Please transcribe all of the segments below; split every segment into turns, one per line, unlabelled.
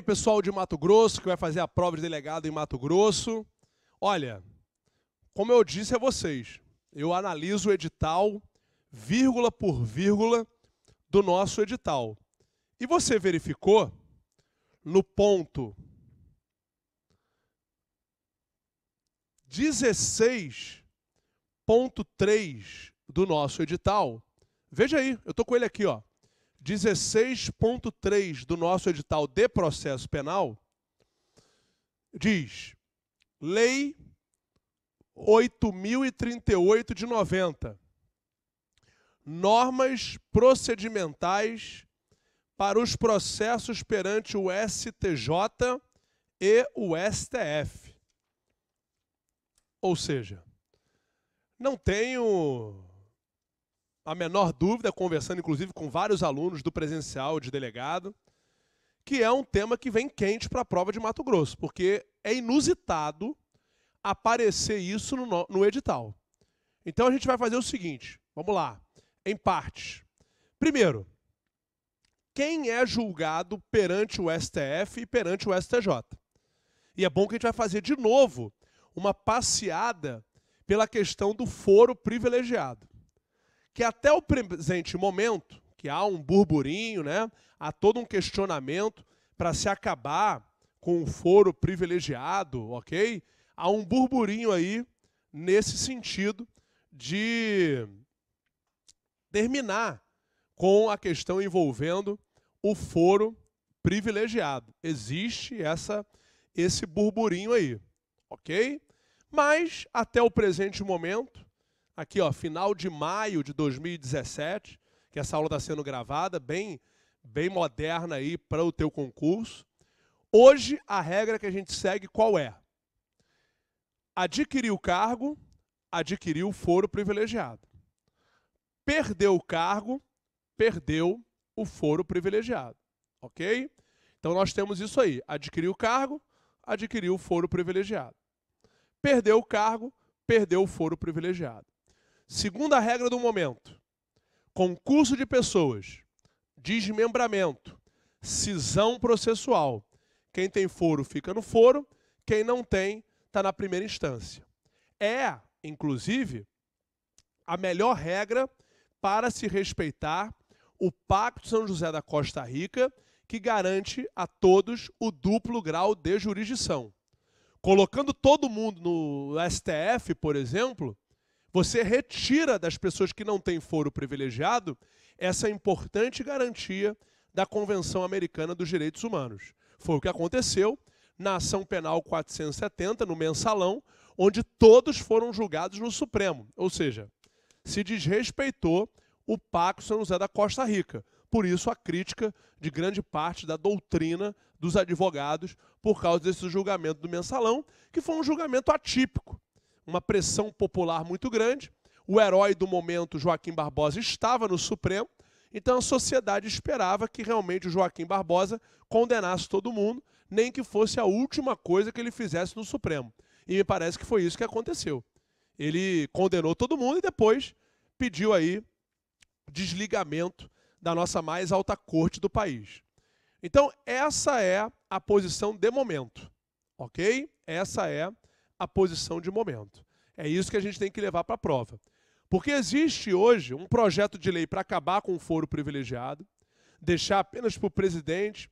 pessoal de Mato Grosso, que vai fazer a prova de delegado em Mato Grosso. Olha, como eu disse a vocês, eu analiso o edital, vírgula por vírgula, do nosso edital. E você verificou no ponto 16.3 do nosso edital. Veja aí, eu estou com ele aqui, ó. 16.3 do nosso edital de processo penal diz: Lei 8038 de 90. Normas procedimentais para os processos perante o STJ e o STF. Ou seja, não tenho a menor dúvida, conversando inclusive com vários alunos do presencial de delegado, que é um tema que vem quente para a prova de Mato Grosso, porque é inusitado aparecer isso no, no edital. Então a gente vai fazer o seguinte, vamos lá, em partes. Primeiro, quem é julgado perante o STF e perante o STJ? E é bom que a gente vai fazer de novo uma passeada pela questão do foro privilegiado que até o presente momento, que há um burburinho, né, há todo um questionamento para se acabar com o foro privilegiado, ok? Há um burburinho aí nesse sentido de terminar com a questão envolvendo o foro privilegiado. Existe essa esse burburinho aí, ok? Mas até o presente momento, aqui, ó, final de maio de 2017, que essa aula está sendo gravada, bem, bem moderna aí para o teu concurso. Hoje, a regra que a gente segue qual é? Adquiriu o cargo, adquiriu o foro privilegiado. Perdeu o cargo, perdeu o foro privilegiado. Ok? Então, nós temos isso aí. Adquiriu o cargo, adquiriu o foro privilegiado. Perdeu o cargo, perdeu o foro privilegiado. Segunda regra do momento: concurso de pessoas, desmembramento, cisão processual. Quem tem foro fica no foro, quem não tem está na primeira instância. É, inclusive, a melhor regra para se respeitar o Pacto São José da Costa Rica, que garante a todos o duplo grau de jurisdição. Colocando todo mundo no STF, por exemplo, você retira das pessoas que não têm foro privilegiado essa importante garantia da Convenção Americana dos Direitos Humanos. Foi o que aconteceu na ação penal 470, no mensalão, onde todos foram julgados no Supremo. Ou seja, se desrespeitou o Pacto São José da Costa Rica. Por isso, a crítica de grande parte da doutrina dos advogados por causa desse julgamento do mensalão, que foi um julgamento atípico uma pressão popular muito grande. O herói do momento, Joaquim Barbosa, estava no Supremo, então a sociedade esperava que realmente o Joaquim Barbosa condenasse todo mundo, nem que fosse a última coisa que ele fizesse no Supremo. E me parece que foi isso que aconteceu. Ele condenou todo mundo e depois pediu aí desligamento da nossa mais alta corte do país. Então, essa é a posição de momento, ok? Essa é a posição de momento. É isso que a gente tem que levar para a prova. Porque existe hoje um projeto de lei para acabar com o foro privilegiado, deixar apenas para o presidente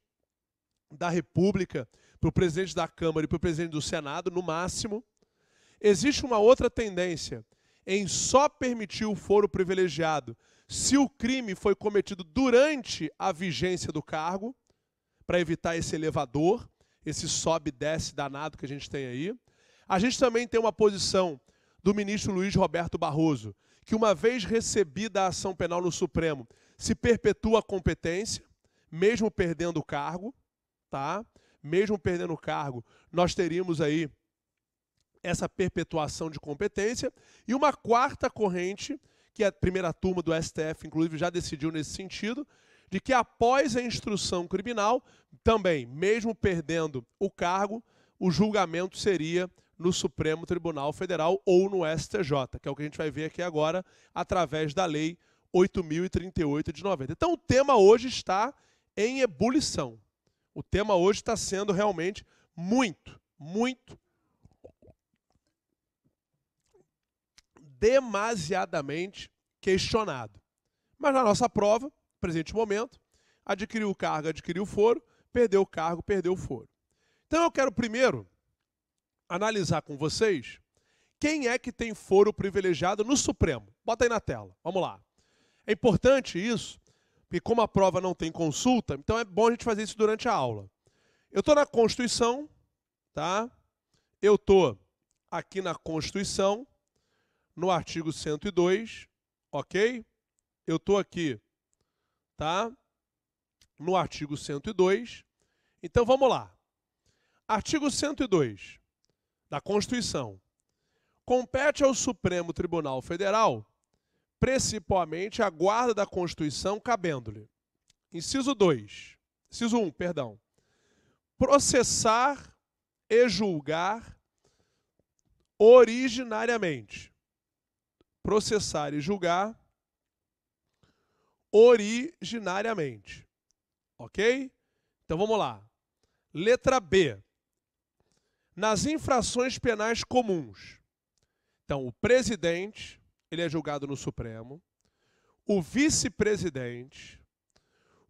da República, para o presidente da Câmara e para o presidente do Senado, no máximo. Existe uma outra tendência em só permitir o foro privilegiado se o crime foi cometido durante a vigência do cargo, para evitar esse elevador, esse sobe desce danado que a gente tem aí. A gente também tem uma posição do ministro Luiz Roberto Barroso, que uma vez recebida a ação penal no Supremo, se perpetua a competência, mesmo perdendo o cargo, tá? Mesmo perdendo o cargo, nós teríamos aí essa perpetuação de competência e uma quarta corrente, que a primeira turma do STF inclusive já decidiu nesse sentido, de que após a instrução criminal, também, mesmo perdendo o cargo, o julgamento seria no Supremo Tribunal Federal ou no STJ, que é o que a gente vai ver aqui agora através da Lei 8.038 de 90. Então o tema hoje está em ebulição. O tema hoje está sendo realmente muito, muito demasiadamente questionado. Mas na nossa prova, presente momento, adquiriu o cargo, adquiriu o foro, perdeu o cargo, perdeu o foro. Então eu quero primeiro analisar com vocês quem é que tem foro privilegiado no Supremo. Bota aí na tela. Vamos lá. É importante isso, porque como a prova não tem consulta, então é bom a gente fazer isso durante a aula. Eu estou na Constituição, tá? Eu estou aqui na Constituição, no artigo 102, ok? Eu estou aqui, tá? No artigo 102. Então vamos lá. Artigo 102 da Constituição. Compete ao Supremo Tribunal Federal, principalmente a guarda da Constituição, cabendo-lhe. Inciso 2. Inciso 1, um, perdão. Processar e julgar originariamente. Processar e julgar originariamente. Ok? Então vamos lá. Letra B nas infrações penais comuns. Então, o presidente, ele é julgado no Supremo, o vice-presidente,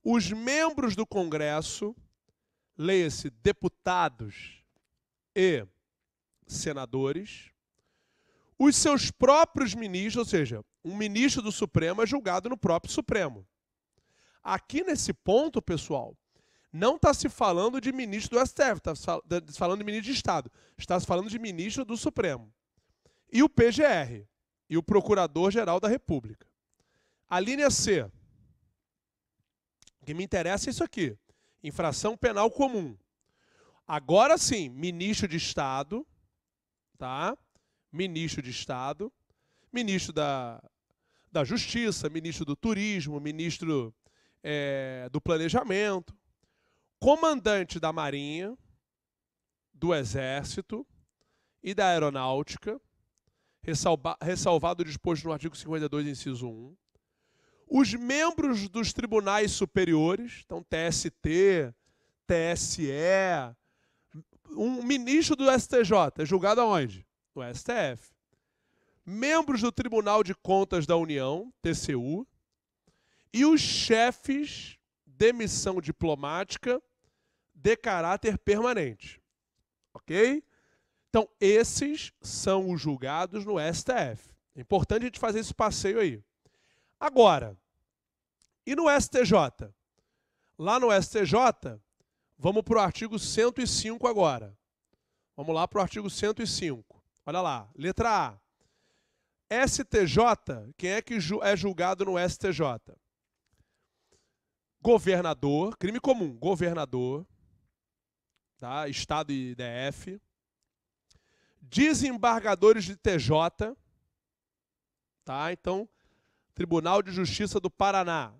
os membros do Congresso, leia-se deputados e senadores, os seus próprios ministros, ou seja, um ministro do Supremo é julgado no próprio Supremo. Aqui nesse ponto, pessoal, não está se falando de ministro do STF, está tá se falando de ministro de Estado. Está se falando de ministro do Supremo. E o PGR, e o Procurador-Geral da República. A linha C. O que me interessa é isso aqui: infração penal comum. Agora sim, ministro de Estado, tá? Ministro de Estado, ministro da, da Justiça, ministro do Turismo, ministro é, do Planejamento, comandante da Marinha, do Exército e da Aeronáutica, ressalvado o disposto no artigo 52, inciso 1. Os membros dos tribunais superiores, então TST, TSE, um ministro do STJ, é julgado aonde? No STF. Membros do Tribunal de Contas da União, TCU, e os chefes de missão diplomática de caráter permanente. Ok? Então, esses são os julgados no STF. É importante a gente fazer esse passeio aí. Agora, e no STJ? Lá no STJ, vamos para o artigo 105 agora. Vamos lá para o artigo 105. Olha lá, letra A. STJ, quem é que é julgado no STJ? Governador, crime comum, governador tá? Estado e DF, desembargadores de TJ, tá? Então, Tribunal de Justiça do Paraná,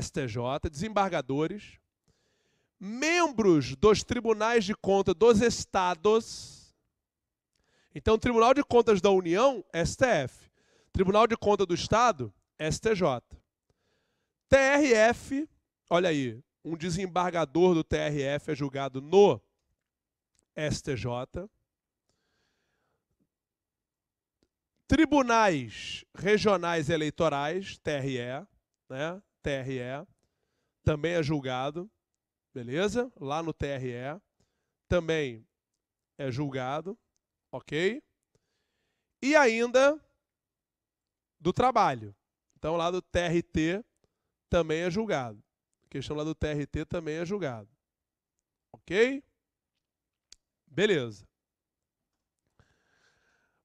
STJ, desembargadores, membros dos tribunais de contas dos estados. Então, Tribunal de Contas da União, STF. Tribunal de Contas do Estado, STJ. TRF, olha aí, um desembargador do TRF é julgado no STJ, tribunais regionais eleitorais, TRE, né? TRE, também é julgado, beleza? Lá no TRE, também é julgado, ok? E ainda do trabalho. Então, lá do TRT também é julgado. A questão lá do TRT também é julgado. Ok? Beleza.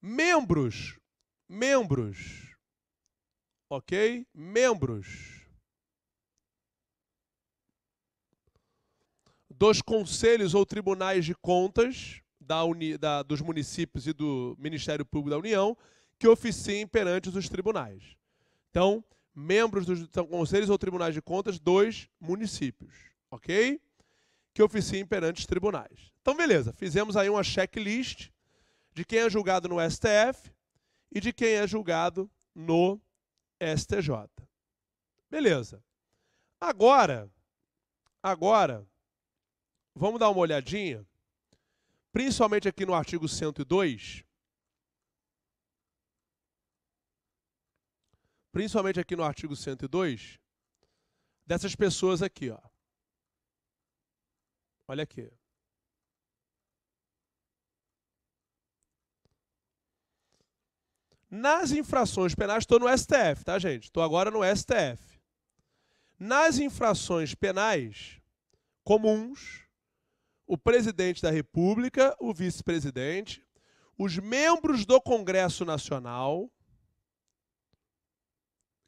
Membros. Membros. Ok? Membros. Dos conselhos ou tribunais de contas da uni, da, dos municípios e do Ministério Público da União que oficiem perante os tribunais. Então, membros dos então, conselhos ou tribunais de contas dos municípios. Ok? que oficiem perante os tribunais. Então, beleza, fizemos aí uma checklist de quem é julgado no STF e de quem é julgado no STJ. Beleza. Agora, agora, vamos dar uma olhadinha, principalmente aqui no artigo 102, principalmente aqui no artigo 102, dessas pessoas aqui, ó. Olha aqui. Nas infrações penais, estou no STF, tá, gente? Estou agora no STF. Nas infrações penais comuns, o presidente da República, o vice-presidente, os membros do Congresso Nacional,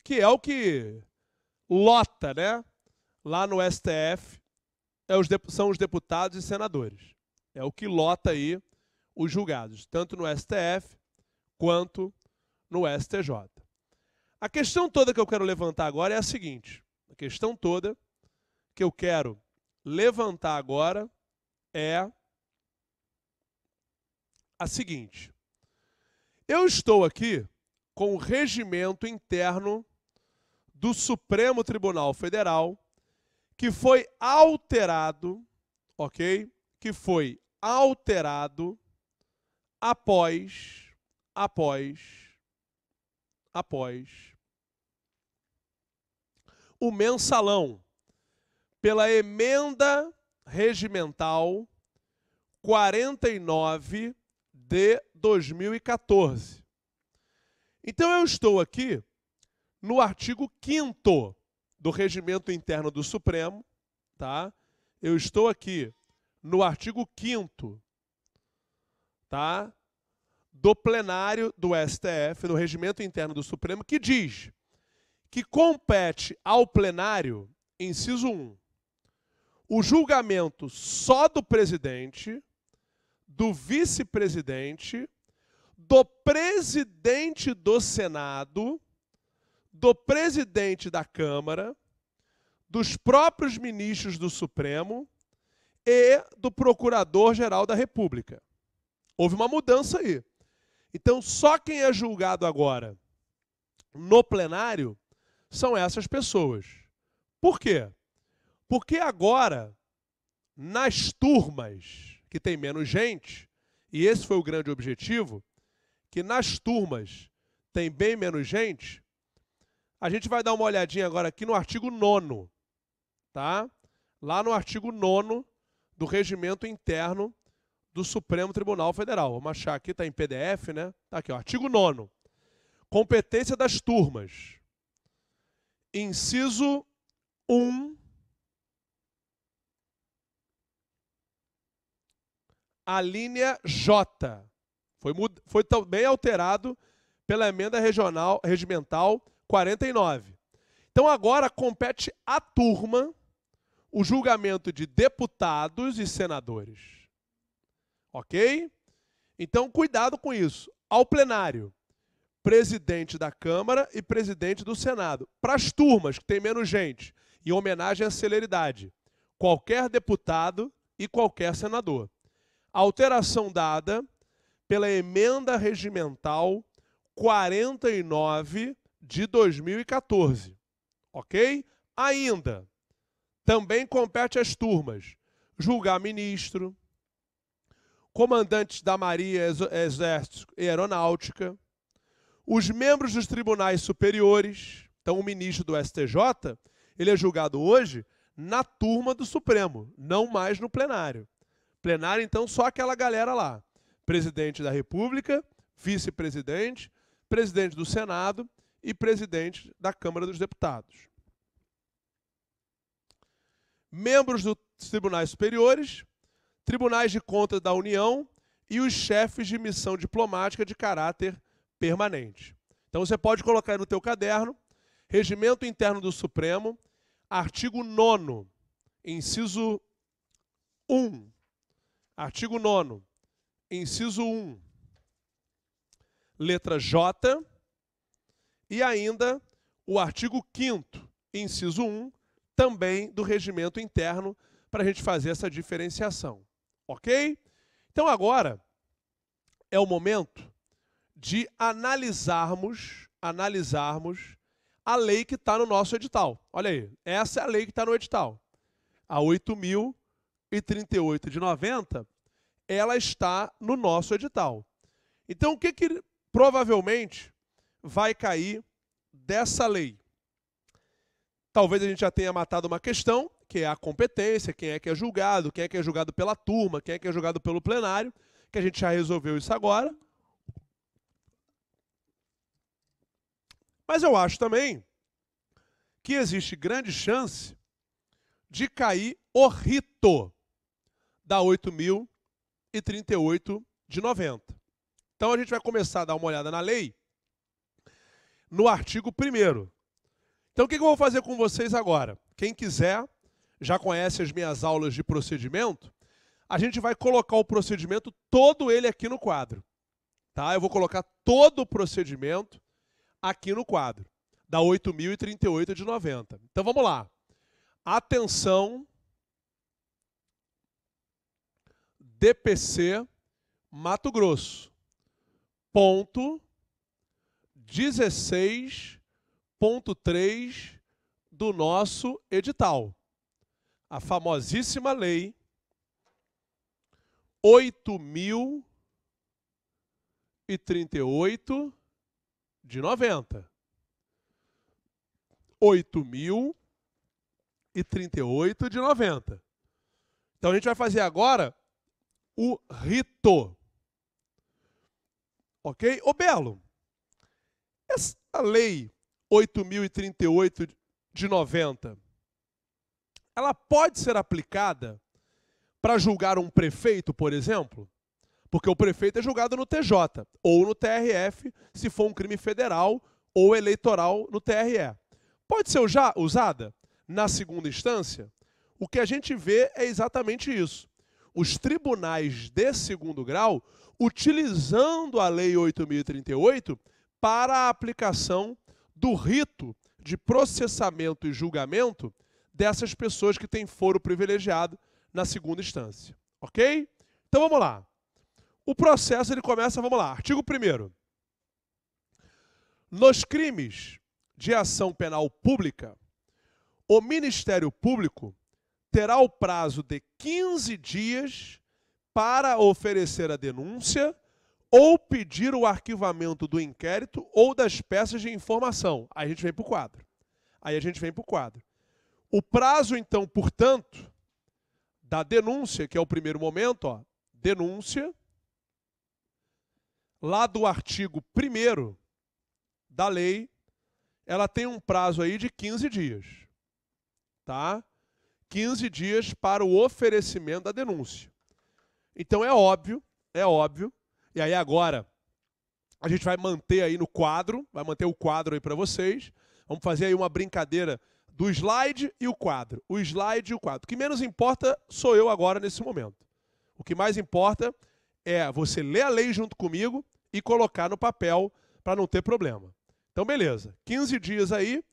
que é o que lota, né? Lá no STF, é são os deputados e senadores. É o que lota aí os julgados, tanto no STF quanto no STJ. A questão toda que eu quero levantar agora é a seguinte: a questão toda que eu quero levantar agora é a seguinte. Eu estou aqui com o regimento interno do Supremo Tribunal Federal que foi alterado, ok? Que foi alterado após, após, após o mensalão pela emenda regimental 49 de 2014. Então eu estou aqui no artigo 5 do regimento interno do Supremo, tá? Eu estou aqui no artigo 5 tá? Do plenário do STF, no regimento interno do Supremo, que diz que compete ao plenário, inciso 1, o julgamento só do presidente, do vice-presidente, do presidente do Senado do presidente da Câmara, dos próprios ministros do Supremo e do Procurador-Geral da República. Houve uma mudança aí. Então, só quem é julgado agora no plenário são essas pessoas. Por quê? Porque agora, nas turmas, que tem menos gente, e esse foi o grande objetivo, que nas turmas tem bem menos gente, a gente vai dar uma olhadinha agora aqui no artigo 9, tá? Lá no artigo 9 do regimento interno do Supremo Tribunal Federal. Vamos achar aqui, está em PDF, né? Tá aqui, ó, artigo 9. Competência das turmas. Inciso 1. A linha J. Foi, foi também alterado pela emenda regional, regimental 49. Então agora compete à turma o julgamento de deputados e senadores. Ok? Então cuidado com isso. Ao plenário, presidente da Câmara e presidente do Senado. Para as turmas que tem menos gente, em homenagem à celeridade, qualquer deputado e qualquer senador. A alteração dada pela emenda regimental 49 de 2014. Ok? Ainda, também compete às turmas julgar ministro, comandantes da Marinha, Exército e Aeronáutica, os membros dos tribunais superiores. Então, o ministro do STJ, ele é julgado hoje na turma do Supremo, não mais no plenário. Plenário, então, só aquela galera lá: presidente da República, vice-presidente, presidente do Senado e presidente da Câmara dos Deputados. Membros dos tribunais superiores, tribunais de contas da União e os chefes de missão diplomática de caráter permanente. Então você pode colocar aí no teu caderno, Regimento Interno do Supremo, artigo 9 inciso 1. Artigo 9 inciso 1. Letra J e ainda o artigo 5 inciso 1, também do regimento interno, para a gente fazer essa diferenciação. Ok? Então agora é o momento de analisarmos, analisarmos a lei que está no nosso edital. Olha aí, essa é a lei que está no edital. A 8.038 de 90, ela está no nosso edital. Então o que que provavelmente vai cair dessa lei. Talvez a gente já tenha matado uma questão, que é a competência, quem é que é julgado, quem é que é julgado pela turma, quem é que é julgado pelo plenário, que a gente já resolveu isso agora. Mas eu acho também que existe grande chance de cair o rito da 8.038 de 90. Então a gente vai começar a dar uma olhada na lei no artigo 1. Então, o que eu vou fazer com vocês agora? Quem quiser, já conhece as minhas aulas de procedimento, a gente vai colocar o procedimento todo ele aqui no quadro. Tá? Eu vou colocar todo o procedimento aqui no quadro, da 8.038 de 90. Então, vamos lá. Atenção, DPC Mato Grosso, ponto 16.3 do nosso edital. A famosíssima lei 8038 de 90. 8038 de 90. Então a gente vai fazer agora o rito. OK? Ô Belo, essa é lei 8038 de 90, ela pode ser aplicada para julgar um prefeito, por exemplo? Porque o prefeito é julgado no TJ ou no TRF, se for um crime federal ou eleitoral no TRE. Pode ser usada na segunda instância? O que a gente vê é exatamente isso. Os tribunais de segundo grau, utilizando a Lei 8038, para a aplicação do rito de processamento e julgamento dessas pessoas que têm foro privilegiado na segunda instância. Ok? Então vamos lá. O processo ele começa, vamos lá, artigo 1. Nos crimes de ação penal pública, o Ministério Público terá o prazo de 15 dias para oferecer a denúncia ou pedir o arquivamento do inquérito ou das peças de informação. Aí a gente vem para o quadro. Aí a gente vem para o quadro. O prazo, então, portanto, da denúncia, que é o primeiro momento, ó, denúncia, lá do artigo 1 da lei, ela tem um prazo aí de 15 dias. Tá? 15 dias para o oferecimento da denúncia. Então é óbvio, é óbvio e aí agora a gente vai manter aí no quadro, vai manter o quadro aí para vocês. Vamos fazer aí uma brincadeira do slide e o quadro. O slide e o quadro. O que menos importa sou eu agora nesse momento. O que mais importa é você ler a lei junto comigo e colocar no papel para não ter problema. Então, beleza. 15 dias aí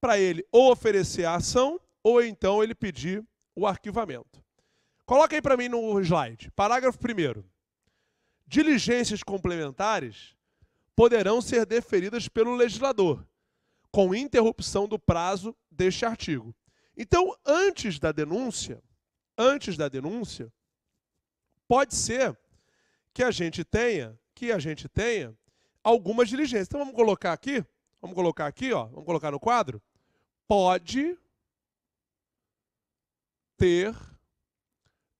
para ele ou oferecer a ação ou então ele pedir o arquivamento. Coloca aí para mim no slide. Parágrafo 1. Diligências complementares poderão ser deferidas pelo legislador, com interrupção do prazo deste artigo. Então, antes da denúncia, antes da denúncia, pode ser que a gente tenha, que a gente tenha algumas diligências. Então vamos colocar aqui, vamos colocar aqui, ó, vamos colocar no quadro. Pode ter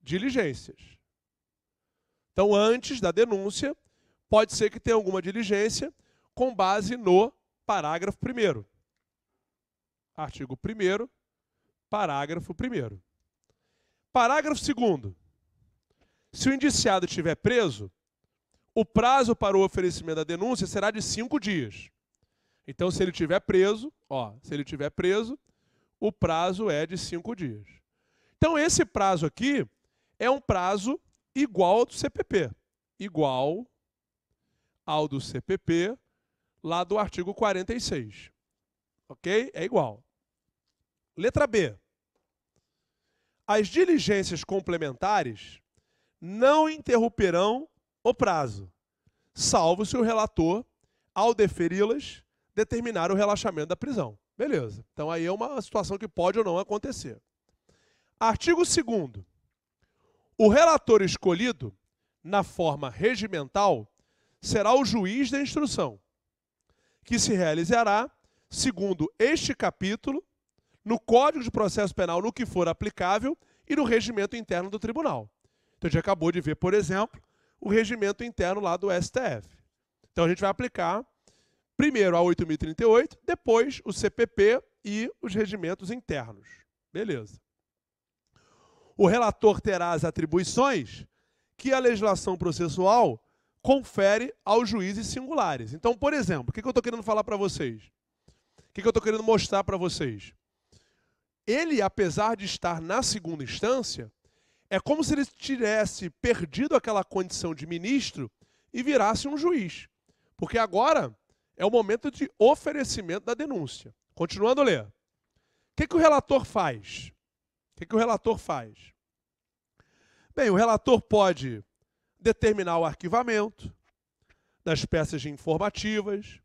diligências. Então, antes da denúncia, pode ser que tenha alguma diligência com base no parágrafo 1. Artigo 1, parágrafo 1. Parágrafo 2. Se o indiciado estiver preso, o prazo para o oferecimento da denúncia será de cinco dias. Então, se ele estiver preso, ó, se ele estiver preso, o prazo é de cinco dias. Então, esse prazo aqui é um prazo igual ao do CPP. Igual ao do CPP, lá do artigo 46. Ok? É igual. Letra B. As diligências complementares não interromperão o prazo, salvo se o relator, ao deferi-las, determinar o relaxamento da prisão. Beleza. Então aí é uma situação que pode ou não acontecer. Artigo 2 o relator escolhido, na forma regimental, será o juiz da instrução, que se realizará, segundo este capítulo, no Código de Processo Penal, no que for aplicável, e no regimento interno do tribunal. Então, a gente acabou de ver, por exemplo, o regimento interno lá do STF. Então, a gente vai aplicar primeiro a 8.038, depois o CPP e os regimentos internos. Beleza o relator terá as atribuições que a legislação processual confere aos juízes singulares. Então, por exemplo, o que eu estou querendo falar para vocês? O que eu estou querendo mostrar para vocês? Ele, apesar de estar na segunda instância, é como se ele tivesse perdido aquela condição de ministro e virasse um juiz. Porque agora é o momento de oferecimento da denúncia. Continuando a ler. O que, que o relator faz? O que, que o relator faz? Bem, o relator pode determinar o arquivamento das peças informativas,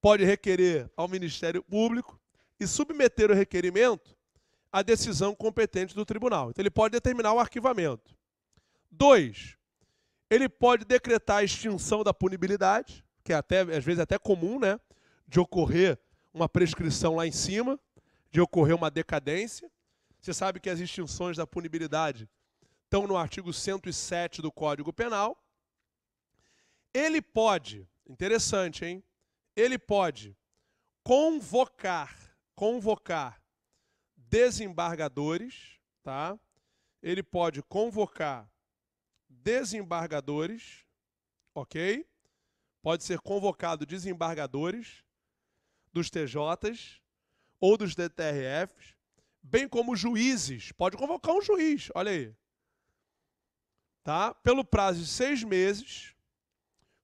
pode requerer ao Ministério Público e submeter o requerimento à decisão competente do tribunal. Então, ele pode determinar o arquivamento. Dois, ele pode decretar a extinção da punibilidade, que é até, às vezes é até comum, né? De ocorrer uma prescrição lá em cima, de ocorrer uma decadência. Você sabe que as extinções da punibilidade estão no artigo 107 do Código Penal. Ele pode, interessante, hein? Ele pode convocar, convocar desembargadores, tá? Ele pode convocar desembargadores, ok? Pode ser convocado desembargadores dos TJs ou dos DTRFs bem como juízes. Pode convocar um juiz, olha aí. Tá? Pelo prazo de seis meses,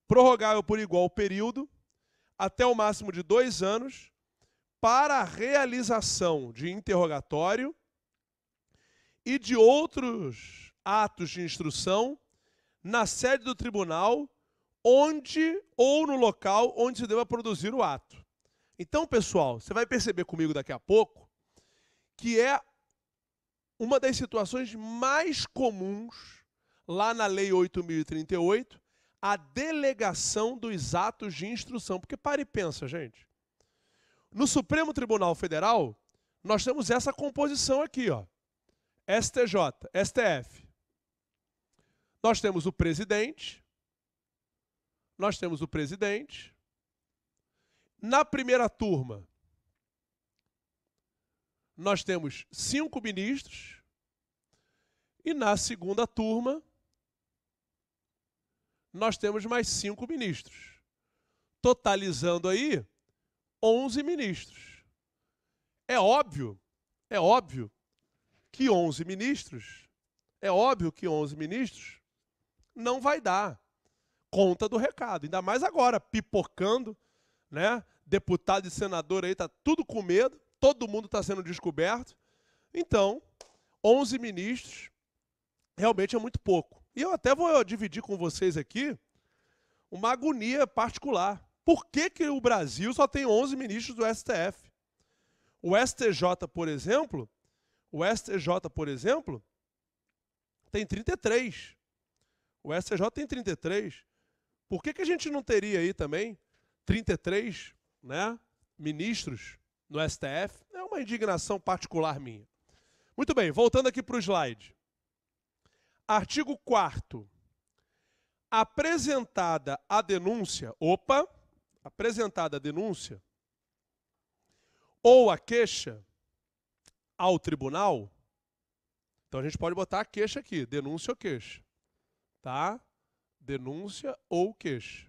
prorrogável por igual período, até o máximo de dois anos, para a realização de interrogatório e de outros atos de instrução na sede do tribunal, onde ou no local onde se deva produzir o ato. Então, pessoal, você vai perceber comigo daqui a pouco que é uma das situações mais comuns lá na Lei 8038, a delegação dos atos de instrução. Porque pare e pensa, gente. No Supremo Tribunal Federal, nós temos essa composição aqui, ó. STJ, STF. Nós temos o presidente. Nós temos o presidente. Na primeira turma, nós temos cinco ministros e na segunda turma nós temos mais cinco ministros, totalizando aí 11 ministros. É óbvio, é óbvio que 11 ministros, é óbvio que 11 ministros não vai dar conta do recado, ainda mais agora pipocando, né? Deputado e senador aí tá tudo com medo todo mundo está sendo descoberto. Então, 11 ministros realmente é muito pouco. E eu até vou dividir com vocês aqui uma agonia particular. Por que, que o Brasil só tem 11 ministros do STF? O STJ, por exemplo, o STJ, por exemplo, tem 33. O STJ tem 33. Por que, que a gente não teria aí também 33 né, ministros no STF, é uma indignação particular minha. Muito bem, voltando aqui para o slide. Artigo 4 apresentada a denúncia, opa, apresentada a denúncia ou a queixa ao tribunal, então a gente pode botar a queixa aqui, denúncia ou queixa, tá? Denúncia ou queixa.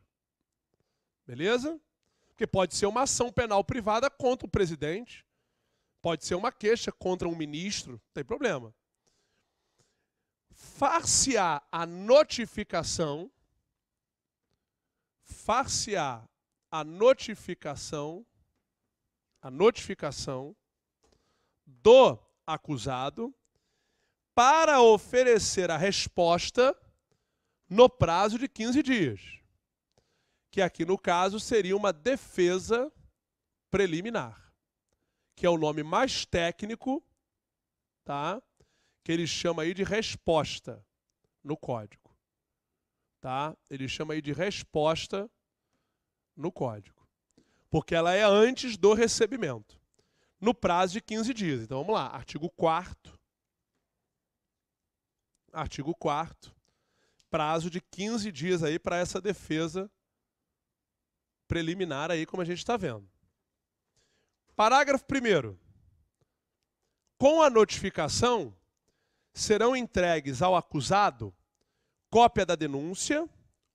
Beleza? Porque pode ser uma ação penal privada contra o presidente, pode ser uma queixa contra um ministro, não tem problema. Far-se-á a notificação, far-se-á a notificação, a notificação do acusado para oferecer a resposta no prazo de 15 dias que aqui no caso seria uma defesa preliminar, que é o nome mais técnico, tá? Que ele chama aí de resposta no código. Tá? Ele chama aí de resposta no código. Porque ela é antes do recebimento, no prazo de 15 dias. Então vamos lá, artigo 4 Artigo 4 prazo de 15 dias aí para essa defesa preliminar aí, como a gente está vendo. Parágrafo 1. Com a notificação, serão entregues ao acusado cópia da denúncia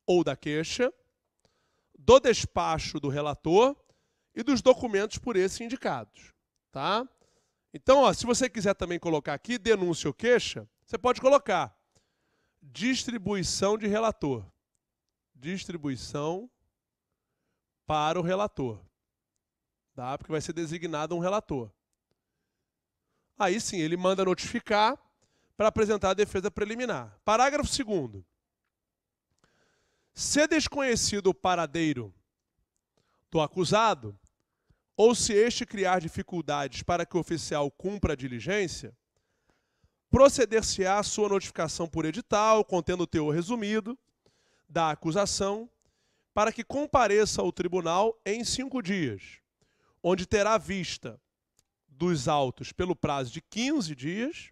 ou da queixa, do despacho do relator e dos documentos por esse indicados. Tá? Então, ó, se você quiser também colocar aqui denúncia ou queixa, você pode colocar distribuição de relator. Distribuição para o relator. Tá? Porque vai ser designado um relator. Aí sim, ele manda notificar para apresentar a defesa preliminar. Parágrafo 2. Se é desconhecido o paradeiro do acusado, ou se este criar dificuldades para que o oficial cumpra a diligência, proceder-se-á sua notificação por edital, contendo o teor resumido da acusação, para que compareça ao tribunal em cinco dias, onde terá vista dos autos pelo prazo de 15 dias,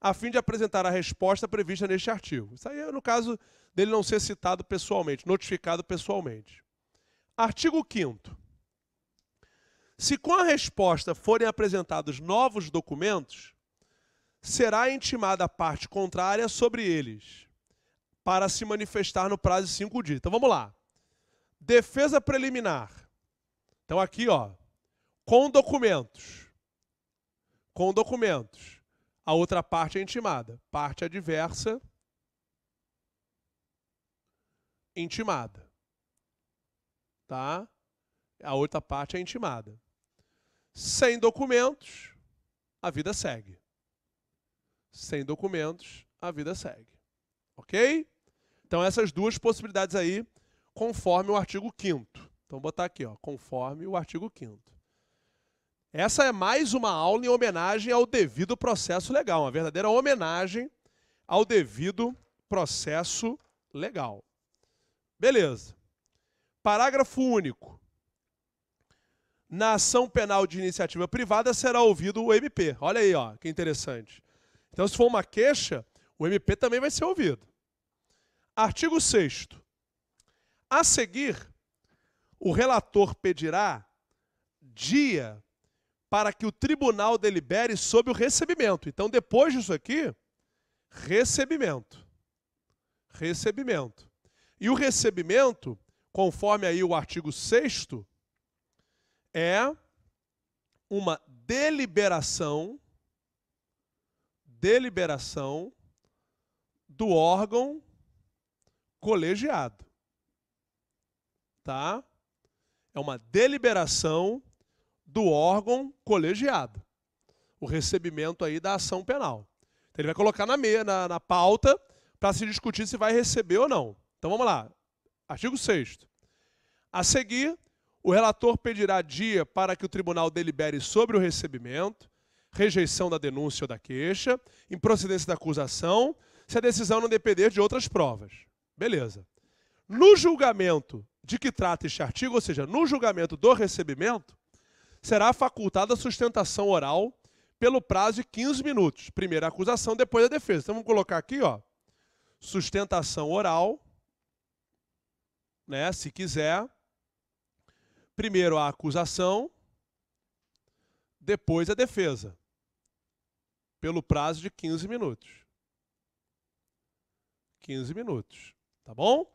a fim de apresentar a resposta prevista neste artigo. Isso aí é no caso dele não ser citado pessoalmente, notificado pessoalmente. Artigo 5. Se com a resposta forem apresentados novos documentos, será intimada a parte contrária sobre eles, para se manifestar no prazo de cinco dias. Então vamos lá. Defesa preliminar. Então aqui, ó, com documentos. Com documentos. A outra parte é intimada. Parte adversa intimada. Tá? A outra parte é intimada. Sem documentos, a vida segue. Sem documentos, a vida segue. OK? Então essas duas possibilidades aí conforme o artigo 5 Então, botar aqui, ó, conforme o artigo 5 Essa é mais uma aula em homenagem ao devido processo legal, uma verdadeira homenagem ao devido processo legal. Beleza. Parágrafo único. Na ação penal de iniciativa privada será ouvido o MP. Olha aí, ó, que interessante. Então, se for uma queixa, o MP também vai ser ouvido. Artigo 6 a seguir, o relator pedirá dia para que o tribunal delibere sobre o recebimento. Então, depois disso aqui, recebimento. Recebimento. E o recebimento, conforme aí o artigo 6 é uma deliberação deliberação do órgão colegiado tá é uma deliberação do órgão colegiado. O recebimento aí da ação penal. Então, ele vai colocar na, meia, na, na pauta para se discutir se vai receber ou não. Então vamos lá. Artigo 6. A seguir, o relator pedirá dia para que o tribunal delibere sobre o recebimento, rejeição da denúncia ou da queixa, improcedência da acusação, se a decisão não depender de outras provas. Beleza. No julgamento de que trata este artigo, ou seja, no julgamento do recebimento, será facultada a sustentação oral pelo prazo de 15 minutos. Primeiro a acusação, depois a defesa. Então vamos colocar aqui, ó, sustentação oral, né, se quiser. Primeiro a acusação, depois a defesa, pelo prazo de 15 minutos. 15 minutos, tá bom?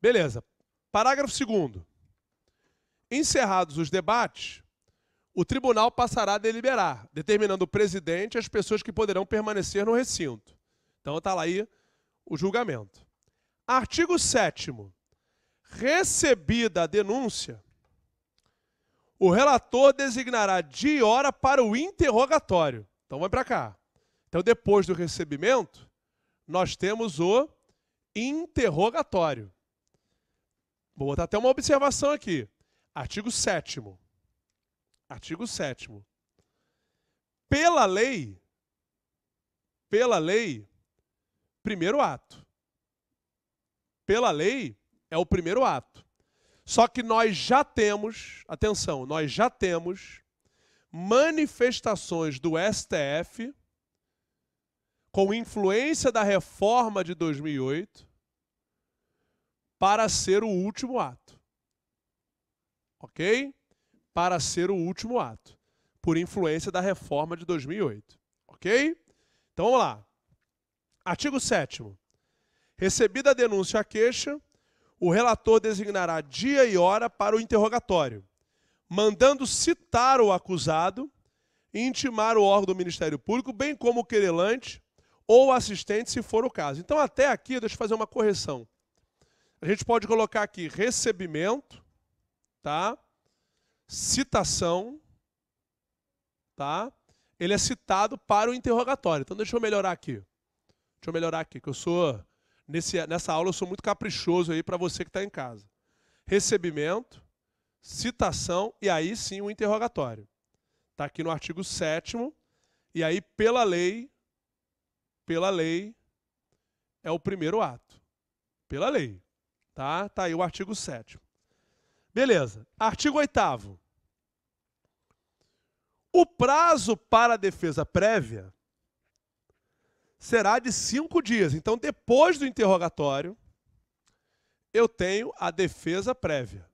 Beleza. Parágrafo 2. Encerrados os debates, o tribunal passará a deliberar, determinando o presidente as pessoas que poderão permanecer no recinto. Então está lá aí o julgamento. Artigo 7. Recebida a denúncia, o relator designará de hora para o interrogatório. Então vai para cá. Então, depois do recebimento, nós temos o interrogatório. Vou botar até uma observação aqui. Artigo 7. Artigo 7. Pela lei, pela lei, primeiro ato. Pela lei, é o primeiro ato. Só que nós já temos, atenção, nós já temos manifestações do STF com influência da reforma de 2008 para ser o último ato. Ok? Para ser o último ato, por influência da reforma de 2008. Ok? Então vamos lá. Artigo 7. Recebida a denúncia a queixa, o relator designará dia e hora para o interrogatório, mandando citar o acusado e intimar o órgão do Ministério Público, bem como o querelante ou assistente, se for o caso. Então, até aqui, deixa eu fazer uma correção. A gente pode colocar aqui recebimento, tá? Citação, tá? Ele é citado para o interrogatório. Então deixa eu melhorar aqui. Deixa eu melhorar aqui, que eu sou nesse, nessa aula eu sou muito caprichoso aí para você que está em casa. Recebimento, citação e aí sim o interrogatório. Está aqui no artigo 7 e aí pela lei, pela lei é o primeiro ato. Pela lei. Tá? Tá aí o artigo 7. Beleza. Artigo 8 O prazo para a defesa prévia será de cinco dias. Então, depois do interrogatório, eu tenho a defesa prévia.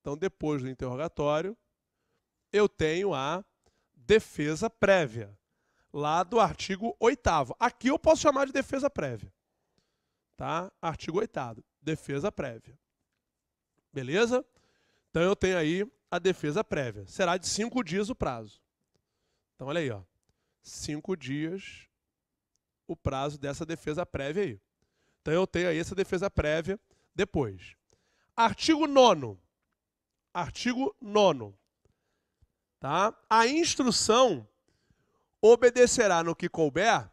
Então, depois do interrogatório, eu tenho a defesa prévia, lá do artigo 8. Aqui eu posso chamar de defesa prévia tá? Artigo 8 defesa prévia. Beleza? Então eu tenho aí a defesa prévia. Será de cinco dias o prazo. Então olha aí, ó. Cinco dias o prazo dessa defesa prévia aí. Então eu tenho aí essa defesa prévia depois. Artigo 9 Artigo 9 Tá? A instrução obedecerá no que couber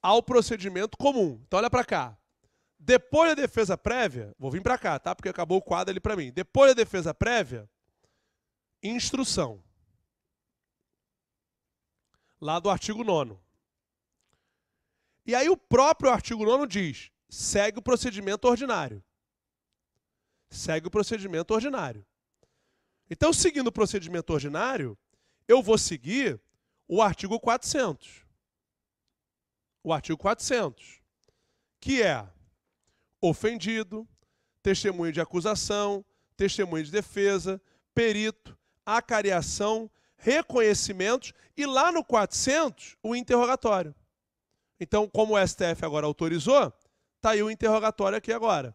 ao procedimento comum. Então olha para cá. Depois da defesa prévia, vou vir para cá, tá? Porque acabou o quadro ali para mim. Depois da defesa prévia, instrução. Lá do artigo 9. E aí o próprio artigo 9 diz: segue o procedimento ordinário. Segue o procedimento ordinário. Então, seguindo o procedimento ordinário, eu vou seguir o artigo 400. O artigo 400, que é ofendido, testemunho de acusação, testemunho de defesa, perito, acariação, reconhecimentos e lá no 400 o interrogatório. Então, como o STF agora autorizou, tá aí o interrogatório aqui agora.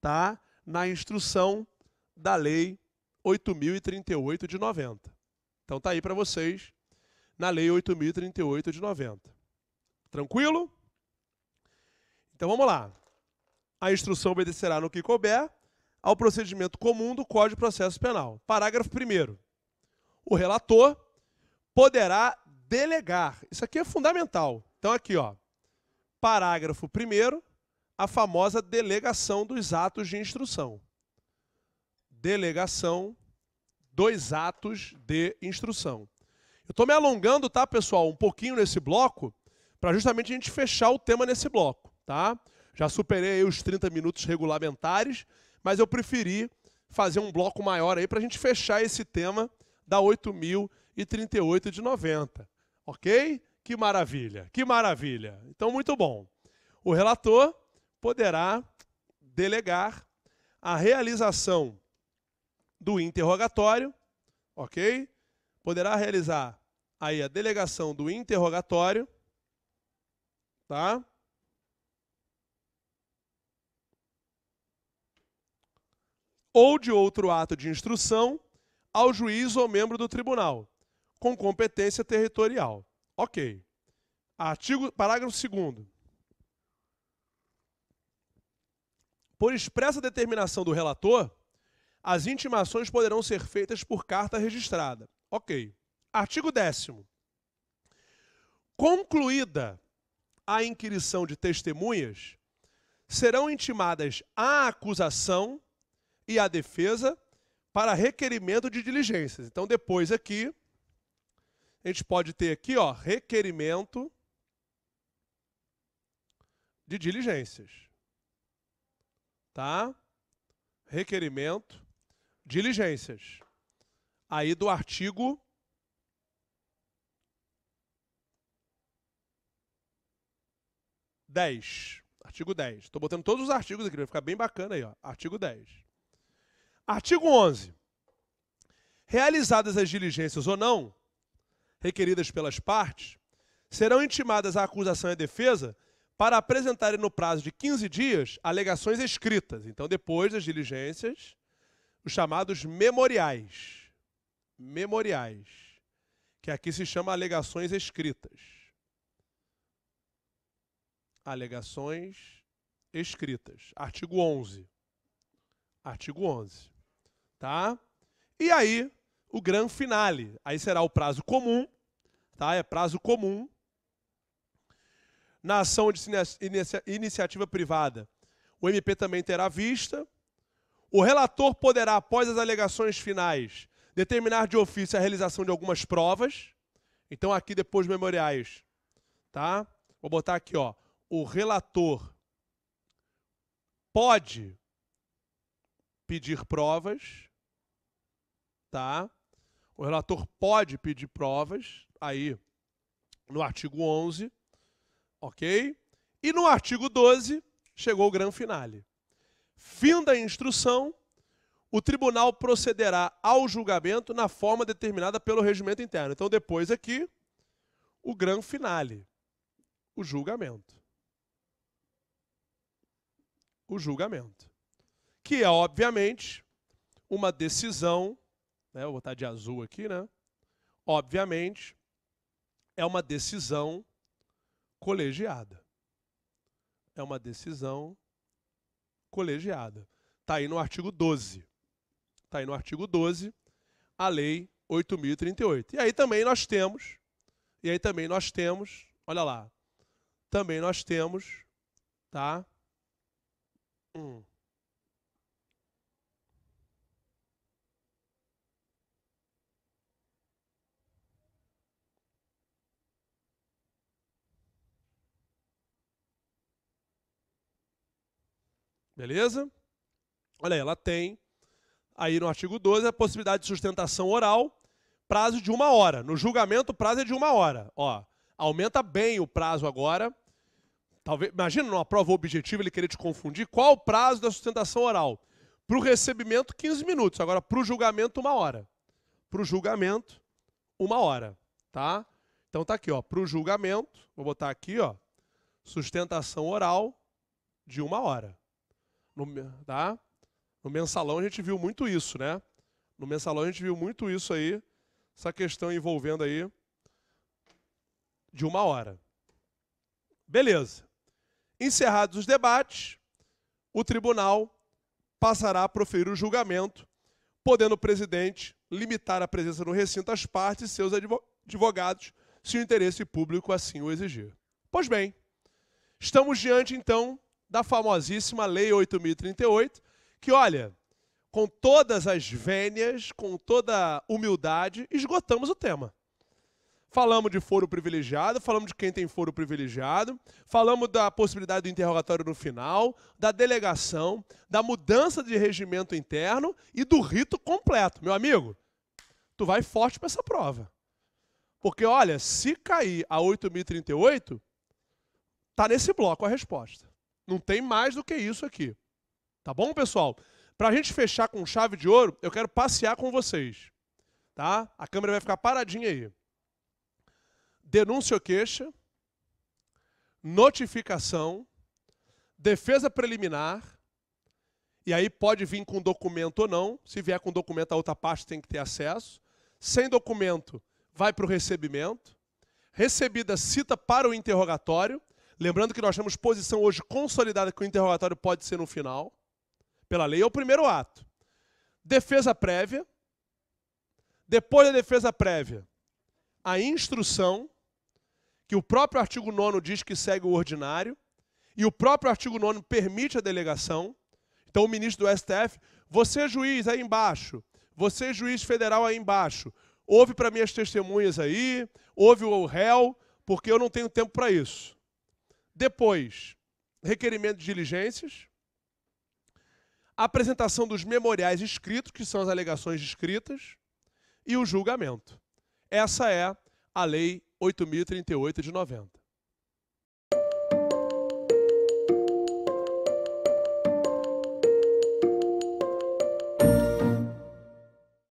Tá na instrução da lei 8038 de 90. Então tá aí para vocês na lei 8038 de 90. Tranquilo? Então vamos lá a instrução obedecerá no que couber ao procedimento comum do Código de Processo Penal. Parágrafo 1. O relator poderá delegar. Isso aqui é fundamental. Então, aqui, ó. Parágrafo 1, a famosa delegação dos atos de instrução. Delegação dos atos de instrução. Eu estou me alongando, tá, pessoal, um pouquinho nesse bloco, para justamente a gente fechar o tema nesse bloco, tá? Já superei os 30 minutos regulamentares, mas eu preferi fazer um bloco maior aí para a gente fechar esse tema da 8.038 de 90. Ok? Que maravilha, que maravilha. Então, muito bom. O relator poderá delegar a realização do interrogatório, ok? Poderá realizar aí a delegação do interrogatório, tá? ou de outro ato de instrução ao juiz ou membro do tribunal, com competência territorial. OK. Artigo, parágrafo 2 Por expressa determinação do relator, as intimações poderão ser feitas por carta registrada. OK. Artigo 10 Concluída a inquirição de testemunhas, serão intimadas a acusação e a defesa para requerimento de diligências. Então, depois aqui, a gente pode ter aqui, ó, requerimento de diligências. Tá? Requerimento, diligências. Aí do artigo dez. Artigo 10. Estou botando todos os artigos aqui, vai ficar bem bacana aí, ó. Artigo 10. Artigo 11. Realizadas as diligências ou não, requeridas pelas partes, serão intimadas a acusação e a defesa para apresentarem no prazo de 15 dias alegações escritas. Então, depois das diligências, os chamados memoriais. Memoriais. Que aqui se chama alegações escritas. Alegações escritas. Artigo 11. Artigo 11 tá? E aí, o grande finale. Aí será o prazo comum, tá? É prazo comum. Na ação de iniciativa privada, o MP também terá vista. O relator poderá, após as alegações finais, determinar de ofício a realização de algumas provas. Então, aqui depois memoriais, tá? Vou botar aqui, ó. O relator pode pedir provas, tá? O relator pode pedir provas, aí no artigo 11, ok? E no artigo 12 chegou o gran finale. Fim da instrução, o tribunal procederá ao julgamento na forma determinada pelo regimento interno. Então depois aqui o gran finale, o julgamento. O julgamento que é, obviamente, uma decisão, né, vou botar de azul aqui, né? Obviamente, é uma decisão colegiada. É uma decisão colegiada. Está aí no artigo 12. Está aí no artigo 12, a lei 8.038. E aí também nós temos, e aí também nós temos, olha lá, também nós temos, tá? Hum. Beleza? Olha aí, ela tem aí no artigo 12 a possibilidade de sustentação oral, prazo de uma hora. No julgamento, o prazo é de uma hora. Ó, aumenta bem o prazo agora. Talvez, imagina numa prova objetiva ele querer te confundir. Qual o prazo da sustentação oral? Para o recebimento, 15 minutos. Agora, para o julgamento, uma hora. Para o julgamento, uma hora. Tá? Então tá aqui, ó. Para o julgamento, vou botar aqui, ó. Sustentação oral de uma hora. No, tá? no mensalão a gente viu muito isso, né? No mensalão a gente viu muito isso aí, essa questão envolvendo aí de uma hora. Beleza. Encerrados os debates, o tribunal passará a proferir o julgamento, podendo o presidente limitar a presença no recinto às partes e seus advogados, se o interesse público assim o exigir. Pois bem, estamos diante então da famosíssima Lei 8038, que olha, com todas as vênias, com toda humildade, esgotamos o tema. Falamos de foro privilegiado, falamos de quem tem foro privilegiado, falamos da possibilidade do interrogatório no final, da delegação, da mudança de regimento interno e do rito completo. Meu amigo, tu vai forte para essa prova. Porque olha, se cair a 8038, tá nesse bloco a resposta. Não tem mais do que isso aqui. Tá bom, pessoal? Para a gente fechar com chave de ouro, eu quero passear com vocês. Tá? A câmera vai ficar paradinha aí. Denúncia ou queixa, notificação, defesa preliminar, e aí pode vir com documento ou não. Se vier com documento, a outra parte tem que ter acesso. Sem documento, vai para o recebimento. Recebida cita para o interrogatório. Lembrando que nós temos posição hoje consolidada que o interrogatório pode ser no final, pela lei, é o primeiro ato. Defesa prévia. Depois da defesa prévia, a instrução, que o próprio artigo 9 diz que segue o ordinário, e o próprio artigo 9 permite a delegação. Então, o ministro do STF, você juiz aí embaixo, você juiz federal aí embaixo, ouve para minhas testemunhas aí, ouve o réu, porque eu não tenho tempo para isso. Depois, requerimento de diligências, apresentação dos memoriais escritos, que são as alegações escritas, e o julgamento. Essa é a Lei 8.038 de 90.